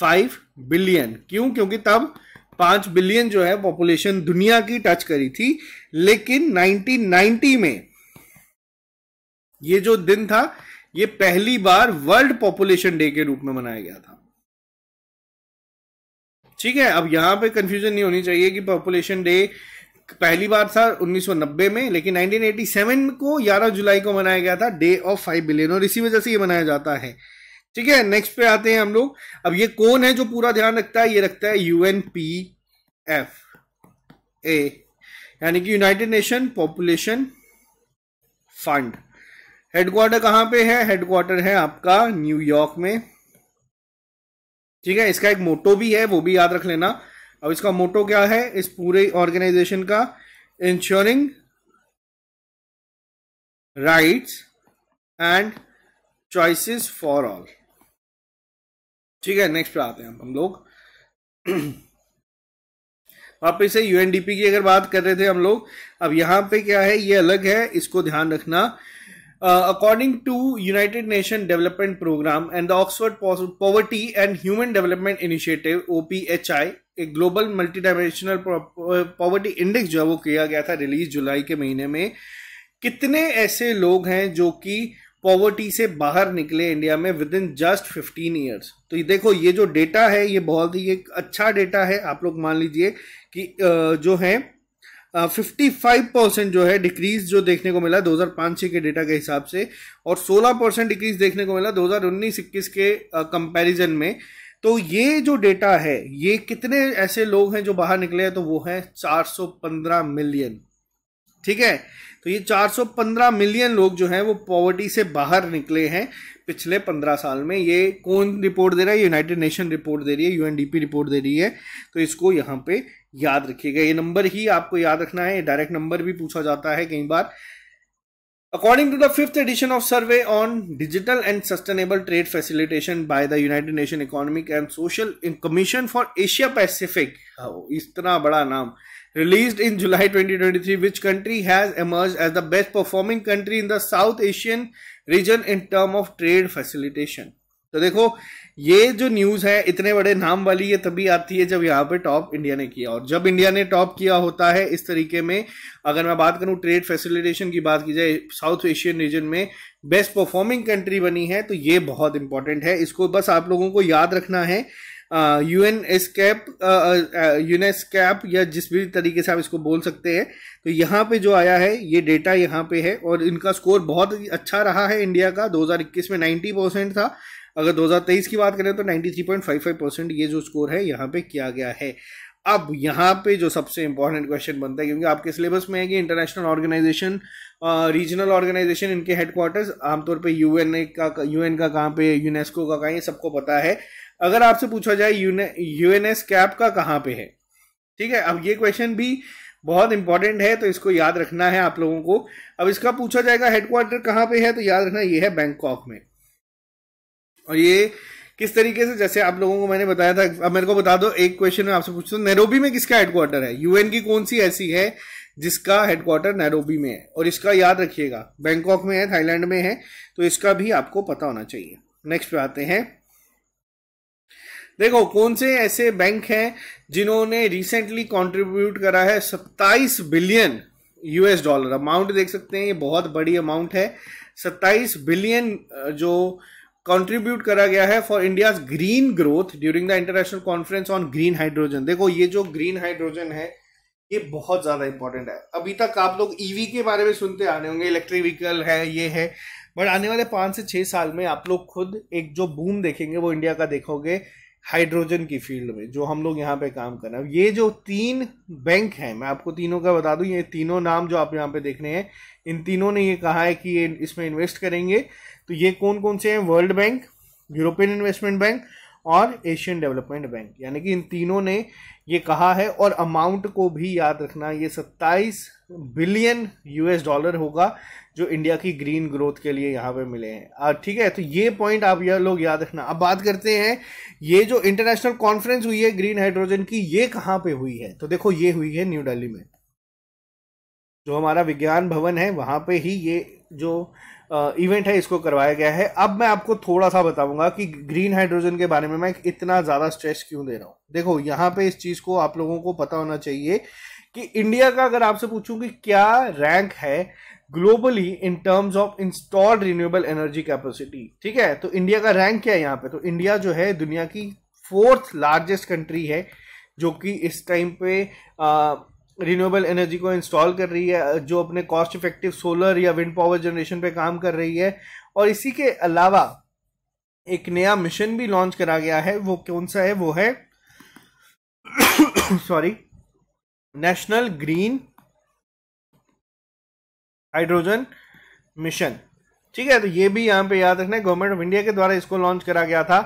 फाइव बिलियन क्यों क्योंकि तब पांच बिलियन जो है पॉपुलेशन दुनिया की टच करी थी लेकिन 1990 में ये जो दिन था ये पहली बार वर्ल्ड पॉपुलेशन डे के रूप में मनाया गया था ठीक है अब यहां पे कंफ्यूजन नहीं होनी चाहिए कि पॉपुलेशन डे पहली बार था 1990 में लेकिन 1987 को 11 जुलाई को मनाया गया था डे ऑफ फाइव बिलियन और इसी वजह से ये मनाया जाता है ठीक है नेक्स्ट पे आते हैं हम लोग अब ये कौन है जो पूरा ध्यान रखता है ये रखता है यूएन पी एफ ए यानी कि United Nation Population Fund headquarter कहां पे है हेडक्वार्टर है आपका न्यूयॉर्क में ठीक है इसका एक मोटो भी है वो भी याद रख लेना अब इसका मोटो क्या है इस पूरे ऑर्गेनाइजेशन का ensuring rights and choices for all ठीक है नेक्स्ट पे आते हैं हम लोग वापस से यूएनडीपी की अगर बात कर रहे थे हम लोग अब यहाँ पे क्या है ये अलग है इसको ध्यान रखना according to United Nation Development Programme and the Oxford Poverty and Human Development Initiative OPHI एक global multi dimensional poverty index जो है वो किया गया था रिलीज जुलाई के महीने में कितने ऐसे लोग हैं जो कि पॉवर्टी से बाहर निकले इंडिया में within just fifteen years तो ये देखो ये जो डेटा है ये बहुत ही एक अच्छा डेटा है आप लोग मान लीजिए कि जो है फिफ्टी फाइव परसेंट जो है डिक्रीज जो देखने को मिला दो हजार पांच छह के डेटा के हिसाब से और सोलह परसेंट डिक्रीज देखने को मिला दो हजार उन्नीस इक्कीस के कंपेरिजन में तो ये जो डेटा है ये कितने ऐसे लोग हैं जो बाहर निकले हैं तो वो है चार सौ पंद्रह मिलियन ठीक है तो ये 415 मिलियन लोग जो हैं वो पॉवर्टी से बाहर निकले हैं पिछले पंद्रह साल में ये कौन रिपोर्ट दे रहा है यूनाइटेड नेशन रिपोर्ट दे रही है यूएनडीपी रिपोर्ट दे रही है तो इसको यहाँ पे याद रखिएगा ये नंबर ही आपको याद रखना है डायरेक्ट नंबर भी पूछा जाता है कई बार according to the fifth edition of survey on digital and sustainable trade facilitation by the United Nation Economic and Social Commission for Asia Pacific इतना बड़ा नाम released in July 2023, which country has emerged as the best performing country in the South Asian region in term of trade facilitation? तो देखो ये जो news है इतने बड़े नाम वाली ये तभी आती है जब यहाँ पे टॉप इंडिया ने किया और जब इंडिया ने टॉप किया होता है इस तरीके में अगर मैं बात करूँ ट्रेड फैसिलिटेशन की बात की जाए साउथ एशियन रीजन में बेस्ट परफॉर्मिंग कंट्री बनी है तो ये बहुत इंपॉर्टेंट है इसको बस आप लोगों को याद रखना है यू एन एस यूनेस्कैप या जिस भी तरीके से आप इसको बोल सकते हैं तो यहाँ पे जो आया है ये डेटा यहाँ पे है और इनका स्कोर बहुत अच्छा रहा है इंडिया का 2021 में 90 परसेंट था अगर 2023 की बात करें तो 93.55 परसेंट ये जो स्कोर है यहाँ पे किया गया है अब यहाँ पे जो सबसे इंपॉर्टेंट क्वेश्चन बनता है क्योंकि आपके सिलेबस में है कि इंटरनेशनल ऑर्गेनाइजेशन रीजनल ऑर्गेनाइजेशन इनके हेडक्वार्टर्स आमतौर पे यूएनए का यूएन का कहाँ पे यूनेस्को का कहाँ ये सबको पता है अगर आपसे पूछा जाए यूएनएस कैप का कहाँ पे है ठीक है अब ये क्वेश्चन भी बहुत इंपॉर्टेंट है तो इसको याद रखना है आप लोगों को अब इसका पूछा जाएगा हेडक्वार्टर कहाँ पे है तो याद रखना ये है बैंकॉक में और ये किस तरीके से जैसे आप लोगों को मैंने बताया था अब मेरे को बता दो एक क्वेश्चन में आपसे पूछता हूँ नैरोबी में किसका हेडक्वार्टर है यूएन की कौन सी ऐसी है जिसका हेडक्वार्टर नैरोबी में है और इसका याद रखिएगा बैंकॉक में है थाईलैंड में है तो इसका भी आपको पता होना चाहिए नेक्स्ट पे आते हैं देखो कौन से ऐसे बैंक हैं जिन्होंने रिसेंटली कंट्रीब्यूट करा है 27 बिलियन यूएस डॉलर अमाउंट देख सकते हैं ये बहुत बड़ी अमाउंट है 27 बिलियन जो कंट्रीब्यूट करा गया है for India green growth during the international conference on green hydrogen देखो ये जो ग्रीन हाइड्रोजन है ये बहुत ज़्यादा इंपॉर्टेंट है अभी तक आप लोग ईवी e के बारे में सुनते आने होंगे इलेक्ट्रिक व्हीकल है ये है बट आने वाले पाँच से छः साल में आप लोग खुद एक जो बूम देखेंगे वो इंडिया का देखोगे हाइड्रोजन की फील्ड में जो हम लोग यहाँ पे काम कर रहे हैं ये जो तीन बैंक हैं मैं आपको तीनों का बता दूं ये तीनों नाम जो आप यहाँ पे देख रहे हैं इन तीनों ने ये कहा है कि ये इसमें इन्वेस्ट करेंगे तो ये कौन कौन से हैं World Bank European Investment Bank और एशियन डेवलपमेंट बैंक यानी कि इन तीनों ने ये कहा है और अमाउंट को भी याद रखना ये सत्ताईस बिलियन यूएस डॉलर होगा जो इंडिया की ग्रीन ग्रोथ के लिए यहाँ पे मिले हैं ठीक है तो ये पॉइंट आप यह लोग याद रखना अब बात करते हैं ये जो इंटरनेशनल कॉन्फ्रेंस हुई है ग्रीन हाइड्रोजन की ये कहाँ पे हुई है तो देखो ये हुई है न्यू दिल्ली में जो हमारा विज्ञान भवन है वहाँ पे ही ये जो इवेंट है इसको करवाया गया है अब मैं आपको थोड़ा सा बताऊंगा कि ग्रीन हाइड्रोजन के बारे में मैं इतना ज़्यादा स्ट्रेस क्यों दे रहा हूँ देखो यहाँ पे इस चीज़ को आप लोगों को पता होना चाहिए कि इंडिया का अगर आपसे पूछूं कि क्या रैंक है globally in terms of installed renewable energy capacity ठीक है तो इंडिया का रैंक क्या है यहाँ पे तो इंडिया जो है दुनिया की फोर्थ लार्जेस्ट कंट्री है जो कि इस टाइम पे रिन्यूएबल एनर्जी को इंस्टॉल कर रही है जो अपने कॉस्ट इफेक्टिव सोलर या विंड पावर जनरेशन पे काम कर रही है और इसी के अलावा एक नया मिशन भी लॉन्च करा गया है वो कौन सा है वो है sorry National Green Hydrogen Mission ठीक है तो ये भी यहाँ पे याद रखना है गवर्नमेंट ऑफ इंडिया के द्वारा इसको लॉन्च करा गया था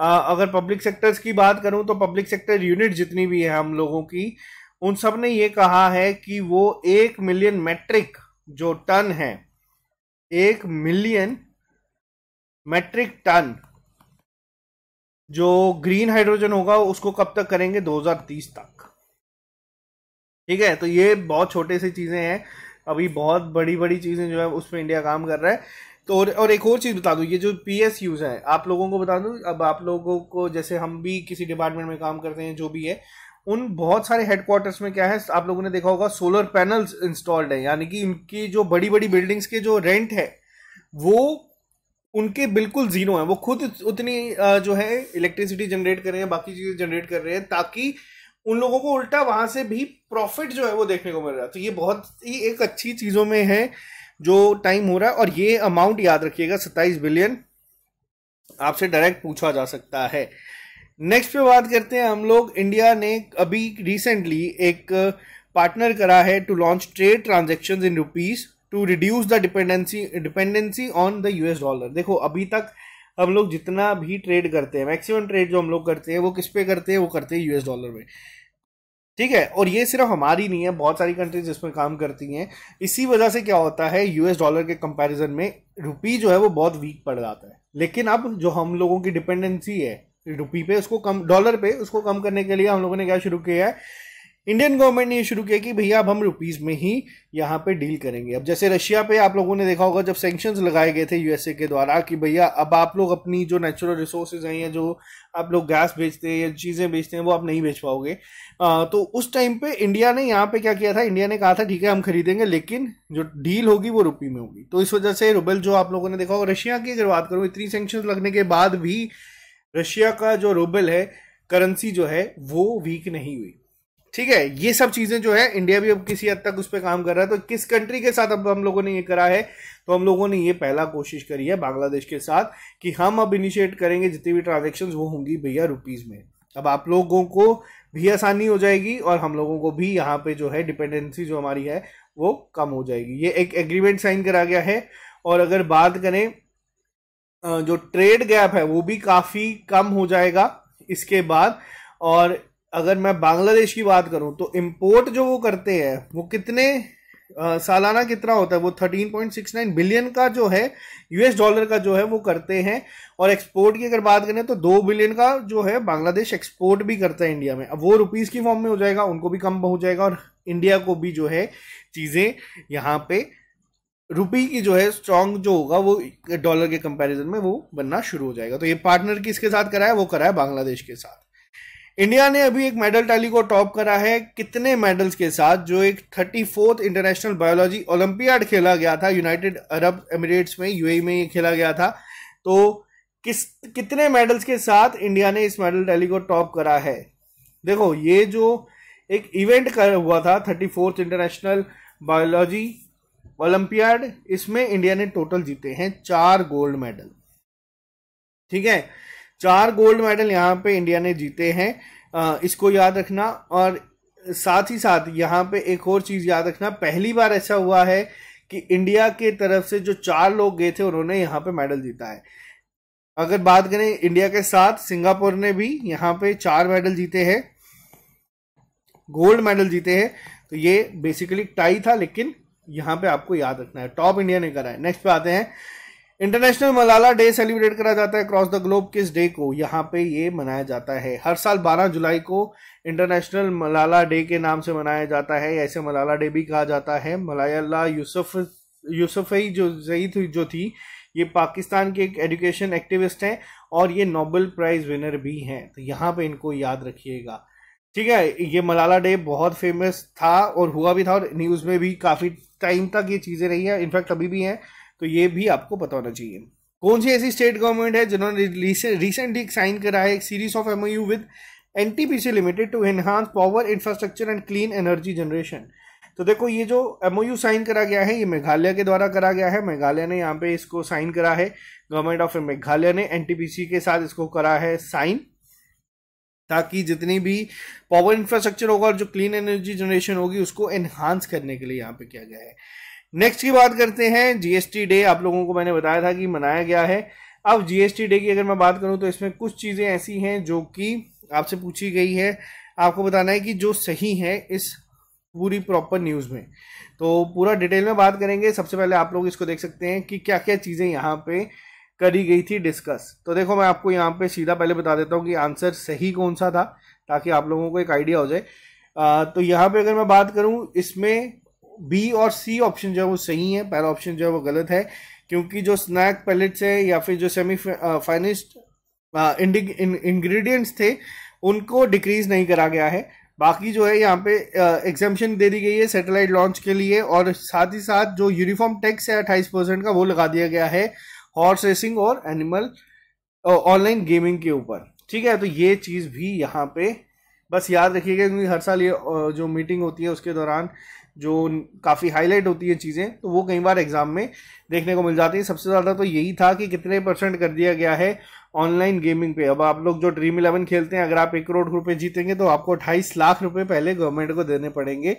आ, अगर पब्लिक सेक्टर्स की बात करूँ तो पब्लिक सेक्टर यूनिट जितनी भी है हम लोगों की उन सब ने ये कहा है कि वो एक मिलियन मैट्रिक जो टन है एक मिलियन मैट्रिक टन जो ग्रीन हाइड्रोजन होगा उसको कब तक करेंगे 2030 तक ठीक है तो ये बहुत छोटे से चीजें हैं अभी बहुत बड़ी बड़ी चीज़ें जो है उस पर इंडिया काम कर रहा है तो और और एक और चीज़ बता दूँ ये जो पी एस यूज़ है आप लोगों को बता दूँ अब आप लोगों को जैसे हम भी किसी डिपार्टमेंट में काम करते हैं जो भी है उन बहुत सारे हेडक्वार्टर्स में क्या है आप लोगों ने देखा होगा सोलर पैनल्स इंस्टॉल्ड हैं यानी कि उनकी जो बड़ी बड़ी बिल्डिंग्स के जो रेंट है वो उनके बिल्कुल जीरो हैं वो खुद उतनी जो है इलेक्ट्रिसिटी जनरेट कर रहे हैं बाकी चीज़ें जनरेट कर रहे हैं ताकि उन लोगों को उल्टा वहां से भी प्रॉफिट जो है वो देखने को मिल रहा है तो ये बहुत ही एक अच्छी चीजों में है जो टाइम हो रहा है और ये अमाउंट याद रखिएगा सत्ताईस बिलियन आपसे डायरेक्ट पूछा जा सकता है नेक्स्ट पे बात करते हैं हम लोग इंडिया ने अभी रिसेंटली एक पार्टनर करा है to launch trade transaction in rupees to reduce the dependency dependency on the US dollar देखो अभी तक हम लोग जितना भी ट्रेड करते हैं मैक्सिमम ट्रेड जो हम लोग करते हैं वो किस पे करते हैं वो करते हैं यूएस डॉलर में ठीक है और ये सिर्फ हमारी नहीं है बहुत सारी कंट्रीज इसमें काम करती हैं इसी वजह से क्या होता है यूएस डॉलर के कंपैरिजन में रुपी जो है वो बहुत वीक पड़ जाता है लेकिन अब जो हम लोगों की डिपेंडेंसी है रुपी पे उसको कम डॉलर पे उसको कम करने के लिए हम लोगों ने क्या शुरू किया है इंडियन गवर्नमेंट ने ये शुरू किया कि भैया अब हम रुपीस में ही यहाँ पे डील करेंगे अब जैसे रशिया पे आप लोगों ने देखा होगा जब सेंक्शंस लगाए गए थे यूएसए के द्वारा कि भैया अब आप लोग अपनी जो नेचुरल रिसोर्सेज हैं या जो आप लोग गैस बेचते हैं या चीज़ें बेचते हैं वो आप नहीं बेच पाओगे आ, तो उस टाइम पे इंडिया ने यहाँ पे क्या किया था इंडिया ने कहा था ठीक है हम खरीदेंगे लेकिन जो डील होगी वो रुपी में होगी तो इस वजह से रूबल जो आप लोगों ने देखा होगा रशिया की अगर बात करूँ इतनी सेंक्शन लगने के बाद भी रशिया का जो रूबल है करेंसी जो है वो वीक नहीं हुई ठीक है ये सब चीज़ें जो है इंडिया भी अब किसी हद तक उस पर काम कर रहा है तो किस कंट्री के साथ अब हम लोगों ने ये करा है तो हम लोगों ने ये पहला कोशिश करी है बांग्लादेश के साथ कि हम अब इनिशिएट करेंगे जितनी भी ट्रांजेक्शन वो होंगी भैया रुपीज़ में अब आप लोगों को भी आसानी हो जाएगी और हम लोगों को भी यहाँ पे जो है डिपेंडेंसी जो हमारी है वो कम हो जाएगी ये एक एग्रीमेंट साइन करा गया है और अगर बात करें जो ट्रेड गैप है वो भी काफ़ी कम हो जाएगा इसके बाद और अगर मैं बांग्लादेश की बात करूं तो इम्पोर्ट जो वो करते हैं वो कितने आ, सालाना कितना होता है वो thirteen point six nine billion का जो है यूएस डॉलर का जो है वो करते हैं और एक्सपोर्ट की अगर बात करें तो दो बिलियन का जो है बांग्लादेश एक्सपोर्ट भी करता है इंडिया में अब वो रुपीज़ की फॉर्म में हो जाएगा उनको भी कम हो जाएगा और इंडिया को भी जो है चीज़ें यहाँ पे रुपी की जो है स्ट्रांग जो होगा वो डॉलर के कंपैरिजन में वो बनना शुरू हो जाएगा तो ये पार्टनर किसके साथ कराया वो कराया बांग्लादेश के साथ इंडिया ने अभी एक मेडल टैली को टॉप करा है कितने मेडल्स के साथ जो एक thirty fourth International Biology Olympiad खेला गया था यूनाइटेड अरब एमिरेट्स में यूएई में ये खेला गया था तो किस कितने मेडल्स के साथ इंडिया ने इस मेडल टैली को टॉप करा है देखो ये जो एक इवेंट कर हुआ था thirty fourth International Biology Olympiad इसमें इंडिया ने टोटल जीते हैं चार गोल्ड मेडल ठीक है चार गोल्ड मेडल यहाँ पे इंडिया ने जीते हैं इसको याद रखना और साथ ही साथ यहाँ पे एक और चीज़ याद रखना पहली बार ऐसा हुआ है कि इंडिया के तरफ से जो चार लोग गए थे उन्होंने यहाँ पे मेडल जीता है अगर बात करें इंडिया के साथ सिंगापुर ने भी यहाँ पे चार मेडल जीते हैं गोल्ड मेडल जीते हैं तो ये बेसिकली टाई था लेकिन यहाँ पे आपको याद रखना है टॉप इंडिया ने करा है नेक्स्ट पे आते हैं इंटरनेशनल मलाला डे सेलिब्रेट करा जाता है अक्रॉस द ग्लोब किस डे को यहाँ पे ये मनाया जाता है हर साल 12 जुलाई को इंटरनेशनल मलाला डे के नाम से मनाया जाता है ऐसे मलाला डे भी कहा जाता है मलाला यूसुफ यूसुफई जो जईद जो थी ये पाकिस्तान के एक एजुकेशन एक्टिविस्ट हैं और ये नोबल प्राइज़ विनर भी हैं तो यहाँ पे इनको याद रखिएगा ठीक है ये मलाला डे बहुत फेमस था और हुआ भी था और न्यूज़ में भी काफ़ी टाइम तक ये चीज़ें रही हैं इनफैक्ट अभी भी हैं तो ये भी आपको पता होना चाहिए कौन सी ऐसी स्टेट गवर्नमेंट है जिन्होंने रिसेंटली साइन करा है एक series of M with N limited to enhance power infrastructure and clean energy generation तो देखो ये जो एमओयू साइन करा गया है ये मेघालय के द्वारा करा गया है मेघालय ने यहाँ पे इसको साइन करा है गवर्नमेंट ऑफ मेघालय ने एन के साथ इसको करा है साइन ताकि जितनी भी पावर इंफ्रास्ट्रक्चर होगा और जो क्लीन एनर्जी जनरेशन होगी उसको एनहांस करने के लिए यहाँ पे किया गया है नेक्स्ट की बात करते हैं जीएसटी डे आप लोगों को मैंने बताया था कि मनाया गया है अब जीएसटी डे की अगर मैं बात करूं तो इसमें कुछ चीज़ें ऐसी हैं जो कि आपसे पूछी गई है आपको बताना है कि जो सही है इस पूरी प्रॉपर न्यूज़ में तो पूरा डिटेल में बात करेंगे सबसे पहले आप लोग इसको देख सकते हैं कि क्या क्या चीज़ें यहाँ पे करी गई थी डिस्कस तो देखो मैं आपको यहाँ पे सीधा पहले बता देता हूँ कि आंसर सही कौन सा था ताकि आप लोगों को एक आइडिया हो जाए आ, तो यहाँ पे अगर मैं बात करूँ इसमें बी और सी ऑप्शन जो है वो सही है पहला ऑप्शन जो है वो गलत है क्योंकि जो स्नैक पैलेट्स है या फिर जो सेमी फाइनिस्ट इंग्रेडिएंट्स थे उनको डिक्रीज नहीं करा गया है बाकी जो है यहाँ पे एग्जामेशन uh, दे दी गई है सैटेलाइट लॉन्च के लिए और साथ ही साथ जो यूनिफॉर्म टैक्स है अट्ठाईस परसेंट का वो लगा दिया गया है हॉर्स रेसिंग और एनिमल ऑनलाइन गेमिंग के ऊपर ठीक है तो ये चीज़ भी यहाँ पे बस याद रखिएगा क्योंकि हर साल ये uh, जो मीटिंग होती है उसके दौरान जो काफ़ी हाईलाइट होती है चीज़ें तो वो कई बार एग्ज़ाम में देखने को मिल जाती है सबसे ज़्यादा तो यही था कि कितने परसेंट कर दिया गया है ऑनलाइन गेमिंग पे अब आप लोग जो ड्रीम इलेवन खेलते हैं अगर आप एक करोड़ रुपए जीतेंगे तो आपको अट्ठाईस लाख रुपए पहले गवर्नमेंट को देने पड़ेंगे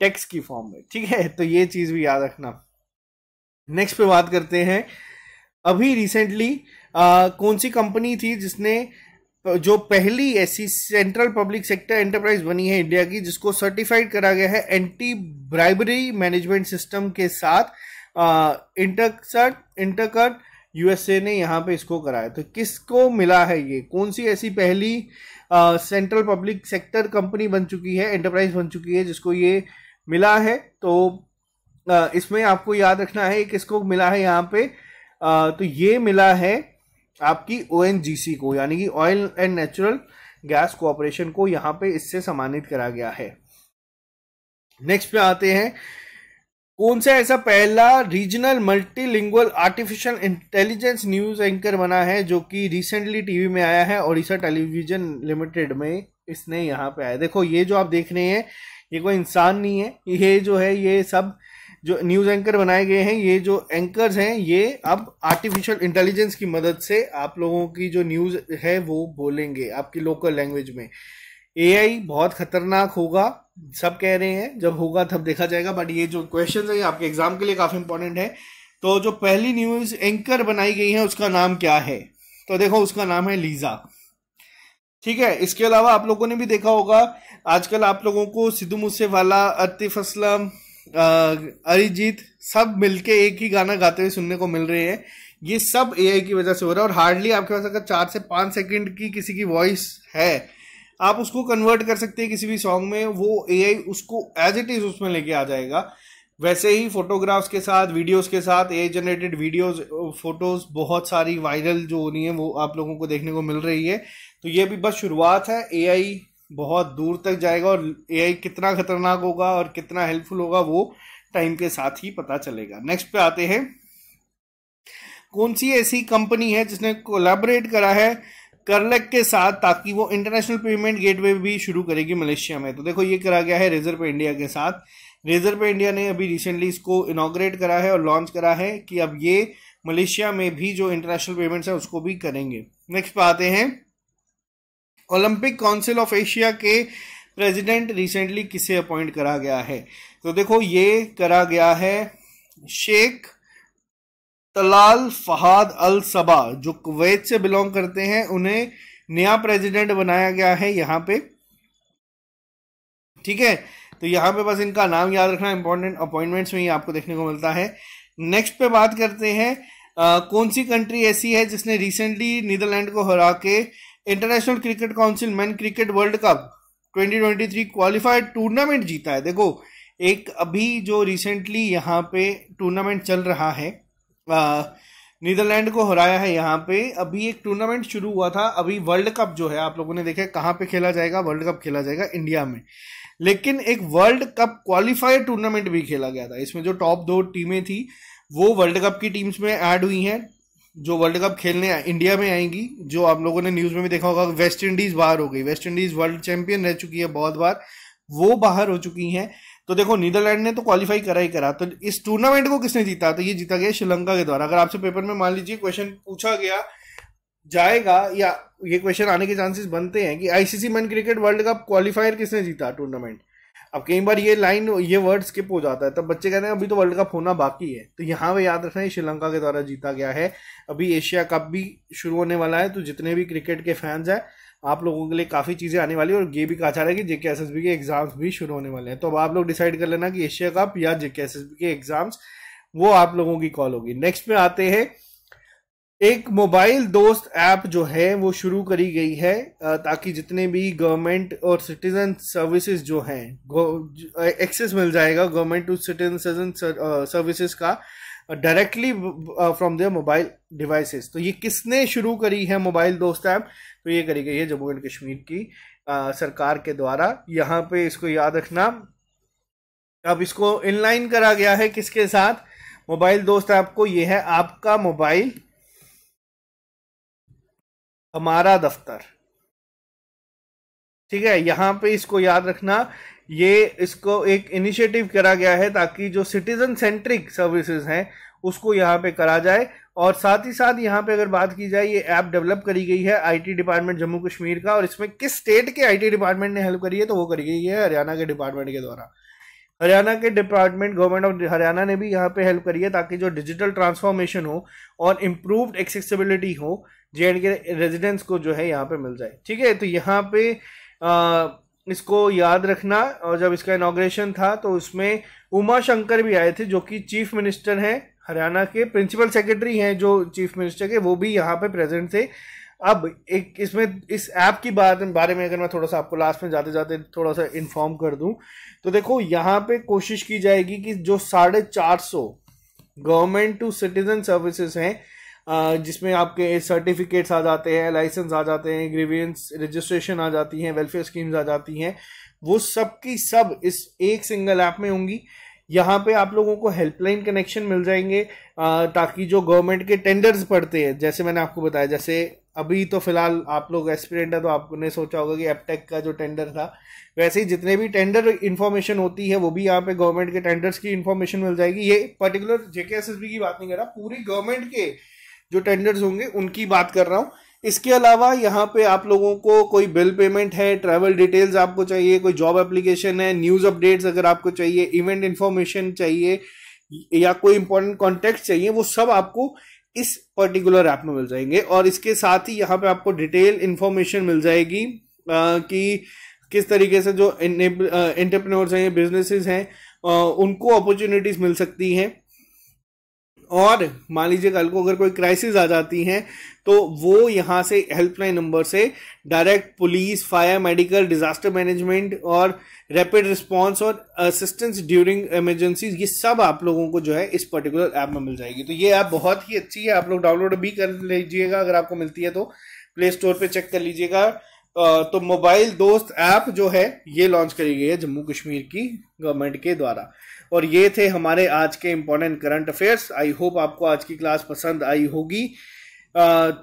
टैक्स की फॉर्म में ठीक है तो ये चीज़ भी याद रखना नेक्स्ट पे बात करते हैं अभी रिसेंटली कौन सी कंपनी थी जिसने जो पहली ऐसी सेंट्रल पब्लिक सेक्टर एंटरप्राइज बनी है इंडिया की जिसको सर्टिफाइड करा गया है एंटी ब्राइबरी मैनेजमेंट सिस्टम के साथ इंटरसट इंटरकट यूएसए ने यहाँ पे इसको कराया तो किसको मिला है ये कौन सी ऐसी पहली सेंट्रल पब्लिक सेक्टर कंपनी बन चुकी है एंटरप्राइज बन चुकी है जिसको ये मिला है तो आ, इसमें आपको याद रखना है किसको मिला है यहाँ पे आ, तो ये मिला है आपकी ओ को यानी कि oil and natural gas corporation को यहाँ पे इससे सम्मानित करा गया है नेक्स्ट पे आते हैं कौन सा ऐसा पहला regional multilingual artificial intelligence news anchor बना है जो कि रिसेंटली टीवी में आया है ओडिशा टेलीविजन लिमिटेड में इसने यहाँ पे आया देखो ये जो आप देख रहे हैं ये कोई इंसान नहीं है ये जो है ये सब जो न्यूज एंकर बनाए गए हैं ये जो एंकर्स हैं ये अब आर्टिफिशियल इंटेलिजेंस की मदद से आप लोगों की जो न्यूज है वो बोलेंगे आपकी लोकल लैंग्वेज में एआई बहुत खतरनाक होगा सब कह रहे हैं जब होगा तब देखा जाएगा बट ये जो क्वेश्चन है ये आपके एग्जाम के लिए काफी इंपॉर्टेंट है तो जो पहली न्यूज एंकर बनाई गई है उसका नाम क्या है तो देखो उसका नाम है लीजा ठीक है इसके अलावा आप लोगों ने भी देखा होगा आजकल आप लोगों को सिद्धू मूसे वाला अतिफ असलम अरिजीत सब मिलके एक ही गाना गाते हुए सुनने को मिल रहे हैं ये सब एआई की वजह से हो रहा है और हार्डली आपके पास अगर चार से पाँच सेकंड की किसी की वॉइस है आप उसको कन्वर्ट कर सकते हैं किसी भी सॉन्ग में वो एआई उसको एज इट इज़ उसमें लेके आ जाएगा वैसे ही फोटोग्राफ्स के साथ वीडियोस के साथ ए जनरेटेड वीडियोस फोटोज बहुत सारी वायरल जो हो रही हैं वो आप लोगों को देखने को मिल रही है तो ये भी बस शुरुआत है एआई बहुत दूर तक जाएगा और एआई कितना खतरनाक होगा और कितना हेल्पफुल होगा वो टाइम के साथ ही पता चलेगा नेक्स्ट पे आते हैं कौन सी ऐसी कंपनी है जिसने कोलैबोरेट करा है करलेक के साथ ताकि वो इंटरनेशनल पेमेंट गेटवे भी शुरू करेगी मलेशिया में तो देखो ये करा गया है रिजर्व इंडिया के साथ रिजर्व इंडिया ने अभी रिसेंटली इसको इनाग्रेट करा है और लॉन्च करा है कि अब ये मलेशिया में भी जो इंटरनेशनल पेमेंट्स है उसको भी करेंगे नेक्स्ट पे आते हैं ओलंपिक काउंसिल ऑफ एशिया के प्रेसिडेंट रिसेंटली किसे अपॉइंट करा गया है तो देखो ये करा गया है शेख तलाल फहाद अल सबा जो कुवैत से बिलोंग करते हैं उन्हें नया प्रेसिडेंट बनाया गया है यहाँ पे ठीक है तो यहाँ पे बस इनका नाम याद रखना इंपॉर्टेंट अपॉइंटमेंट्स में ही आपको देखने को मिलता है नेक्स्ट पे बात करते हैं आ, कौन सी कंट्री ऐसी है जिसने रिसेंटली नीदरलैंड को हरा के International Cricket Council men cricket World Cup 2023 qualified tournament जीता है देखो एक अभी जो रिसेंटली यहाँ पे टूर्नामेंट चल रहा है नीदरलैंड को हराया है यहाँ पे अभी एक टूर्नामेंट शुरू हुआ था अभी वर्ल्ड कप जो है आप लोगों ने देखा कहाँ पे खेला जाएगा वर्ल्ड कप खेला जाएगा इंडिया में लेकिन एक वर्ल्ड कप क्वालिफायर टूर्नामेंट भी खेला गया था इसमें जो टॉप दो टीमें थी वो वर्ल्ड कप की टीम्स में ऐड हुई हैं जो वर्ल्ड कप खेलने इंडिया में आएंगी जो आप लोगों ने न्यूज़ में भी देखा होगा वेस्ट इंडीज़ बाहर हो गई वेस्ट इंडीज़ वर्ल्ड चैंपियन रह चुकी है बहुत बार वो बाहर हो चुकी हैं तो देखो नीदरलैंड ने तो क्वालिफाई करा ही करा तो इस टूर्नामेंट को किसने जीता तो ये जीता गया श्रीलंका के द्वारा अगर आपसे पेपर में मान लीजिए क्वेश्चन पूछा गया जाएगा या ये क्वेश्चन आने के चांसेस बनते हैं कि आईसीसी मन क्रिकेट वर्ल्ड कप क्वालिफायर किसने जीता टूर्नामेंट अब कई बार ये लाइन ये वर्ड स्किप हो जाता है तब बच्चे कहते हैं अभी तो वर्ल्ड कप होना बाकी है तो यहाँ पे याद रखना है श्रीलंका के द्वारा जीता गया है अभी एशिया कप भी शुरू होने वाला है तो जितने भी क्रिकेट के फैंस हैं आप लोगों के लिए काफ़ी चीज़ें आने वाली है और ये भी कहा जा रहा है कि जेके एस के एग्जाम्स भी शुरू होने वाले हैं तो अब आप लोग डिसाइड कर लेना कि एशिया कप या जेके एस के एग्जाम्स वो आप लोगों की कॉल होगी नेक्स्ट में आते हैं एक मोबाइल दोस्त ऐप जो है वो शुरू करी गई है ताकि जितने भी गवर्नमेंट और सिटीजन सर्विसेज जो हैं एक्सेस मिल जाएगा गवर्नमेंट टू सिटीजन सर्विसेज का directly from their mobile devices तो ये किसने शुरू करी है मोबाइल दोस्त ऐप तो ये करी गई है जम्मू एंड कश्मीर की आ, सरकार के द्वारा यहाँ पे इसको याद रखना अब इसको इनलाइन करा गया है किसके साथ मोबाइल दोस्त ऐप को ये है आपका मोबाइल हमारा दफ्तर ठीक है यहां पे इसको याद रखना ये इसको एक इनिशिएटिव करा गया है ताकि जो सिटीजन सेंट्रिक सर्विसेज हैं उसको यहाँ पे करा जाए और साथ ही साथ यहाँ पे अगर बात की जाए ये ऐप डेवलप करी गई है आईटी डिपार्टमेंट जम्मू कश्मीर का और इसमें किस स्टेट के आईटी डिपार्टमेंट ने हेल्प करी है तो वो करी गई है हरियाणा के डिपार्टमेंट के द्वारा हरियाणा के डिपार्टमेंट गवर्नमेंट ऑफ हरियाणा ने भी यहाँ पे हेल्प करी है ताकि जो डिजिटल ट्रांसफॉर्मेशन हो और इम्प्रूव्ड एक्सेसिबिलिटी हो जे एंड के रेजिडेंस को जो है यहाँ पे मिल जाए ठीक है तो यहाँ पे आ, इसको याद रखना और जब इसका इनाग्रेशन था तो उसमें उमा शंकर भी आए थे जो कि चीफ मिनिस्टर हैं हरियाणा के प्रिंसिपल सेक्रेटरी हैं जो चीफ मिनिस्टर के वो भी यहाँ पे प्रेजेंट थे अब एक इसमें इस ऐप की बात बारे में अगर मैं थोड़ा सा आपको लास्ट में जाते जाते थोड़ा सा इन्फॉर्म कर दूं तो देखो यहाँ पे कोशिश की जाएगी कि जो साढ़े चार सौ गवर्नमेंट टू सिटीजन सर्विसेज हैं जिसमें आपके सर्टिफिकेट्स आ जाते हैं लाइसेंस आ जाते हैं ग्रीवियंस रजिस्ट्रेशन आ जाती हैं वेलफेयर स्कीम्स आ जाती हैं वो सब की सब इस एक सिंगल ऐप में होंगी यहाँ पे आप लोगों को हेल्पलाइन कनेक्शन मिल जाएंगे ताकि जो गवर्नमेंट के टेंडर्स पड़ते हैं जैसे मैंने आपको बताया जैसे अभी तो फिलहाल आप लोग एस्पिरेंट है तो आपने सोचा होगा कि एपटेक का जो टेंडर था वैसे ही जितने भी टेंडर इन्फॉर्मेशन होती है वो भी यहाँ पे गवर्नमेंट के टेंडर्स की इन्फॉर्मेशन मिल जाएगी ये पर्टिकुलर जेके की बात नहीं कर रहा पूरी गवर्नमेंट के जो टेंडर्स होंगे उनकी बात कर रहा हूँ इसके अलावा यहाँ पे आप लोगों को कोई बिल पेमेंट है ट्रैवल डिटेल्स आपको चाहिए कोई जॉब एप्लीकेशन है न्यूज़ अपडेट्स अगर आपको चाहिए इवेंट इन्फॉर्मेशन चाहिए या कोई इंपॉर्टेंट कॉन्टेक्ट चाहिए वो सब आपको इस पर्टिकुलर ऐप में मिल जाएंगे और इसके साथ ही यहाँ पे आपको डिटेल इन्फॉर्मेशन मिल जाएगी आ, कि किस तरीके से जो इंटरप्रनोर्स हैं बिजनेसेस हैं उनको अपॉर्चुनिटीज मिल सकती हैं और मान लीजिए कल को अगर कोई क्राइसिस आ जाती हैं तो वो यहाँ से हेल्पलाइन नंबर से direct police fire medical disaster management और रैपिड रिस्पांस और असिस्टेंस ड्यूरिंग इमरजेंसीज ये सब आप लोगों को जो है इस पर्टिकुलर ऐप में मिल जाएगी तो ये ऐप बहुत ही अच्छी है आप लोग डाउनलोड भी कर लीजिएगा अगर आपको मिलती है तो प्ले स्टोर पर चेक कर लीजिएगा तो मोबाइल दोस्त ऐप जो है ये लॉन्च करी गई है जम्मू कश्मीर की गवर्नमेंट के द्वारा और ये थे हमारे आज के important current affairs I hope आपको आज की क्लास पसंद आई होगी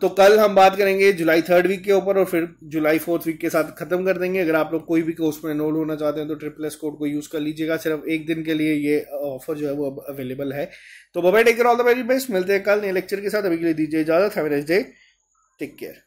तो कल हम बात करेंगे जुलाई थर्ड वीक के ऊपर और फिर जुलाई फोर्थ वीक के साथ खत्म कर देंगे अगर आप लोग कोई भी कोर्स में एनरोल होना चाहते हैं तो ट्रिपल एस कोड को यूज़ कर लीजिएगा सिर्फ एक दिन के लिए ये ऑफर जो है वो अब अवेलेबल है तो bye bye take all the very best मिलते हैं कल नए लेक्चर के साथ अभी के लिए दीजिए इजाजत हैवे डे टेक केयर